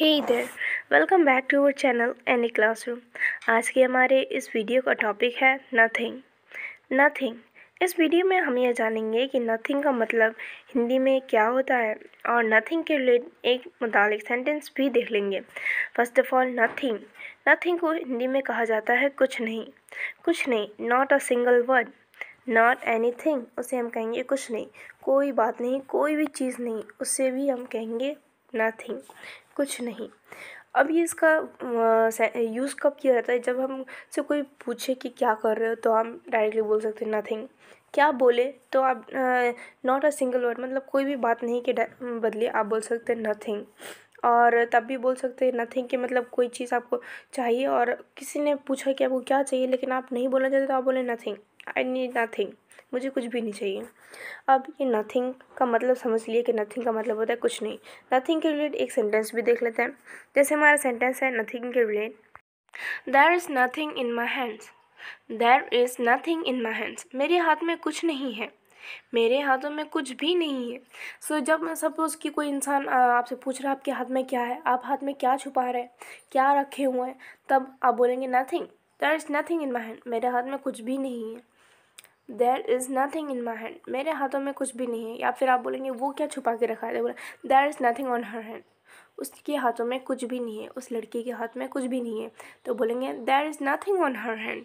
हे इधर welcome back to our channel any classroom आज के हमारे इस वीडियो का टॉपिक है नथिंग नथिंग इस वीडियो में हम यह जानेंगे कि नथिंग का मतलब हिंदी में क्या होता है और नथिंग के रिलेट एक मुतालिक सेंटेंस भी देख लेंगे first of all nothing nothing को हिंदी में कहा जाता है कुछ नहीं कुछ नहीं not a single word not anything उसे हम कहेंगे कुछ नहीं कोई बात नहीं कोई भी चीज़ नहीं उससे भी हम कहेंगे नथिंग कुछ नहीं अब ये इसका यूज़ कब किया जाता है जब हम से कोई पूछे कि क्या कर रहे हो तो हम डायरेक्टली बोल सकते हैं नथिंग क्या बोले तो आप नॉट अ सिंगल वर्ड मतलब कोई भी बात नहीं के बदले आप बोल सकते हैं नथिंग और तब भी बोल सकते हैं नथिंग के मतलब कोई चीज़ आपको चाहिए और किसी ने पूछा कि आपको क्या चाहिए लेकिन आप नहीं बोलना चाहते तो आप बोले नथिंग आई नीड नथिंग मुझे कुछ भी नहीं चाहिए अब ये नथिंग का मतलब समझ लिए कि नथिंग का मतलब होता है कुछ नहीं नथिंग के रिलेट एक सेंटेंस भी देख लेते हैं जैसे हमारा सेंटेंस है नथिंग के relate there is nothing in my hands there is nothing in my hands मेरे हाथ में कुछ नहीं है मेरे हाथों में कुछ भी नहीं है सो so, जब सपोज़ कि कोई इंसान आपसे पूछ रहा है आपके हाथ में क्या है आप हाथ में क्या छुपा रहे हैं क्या रखे हुए हैं तब आप बोलेंगे nothing there is nothing in my hand मेरे हाथ में कुछ भी नहीं है there is nothing in my hand मेरे हाथों में कुछ भी नहीं है या फिर आप बोलेंगे वो क्या छुपा के रखा है तो बोला there is nothing on her hand उसके हाथों में कुछ भी नहीं है उस लड़की के हाथ में कुछ भी नहीं है तो बोलेंगे there is nothing on her hand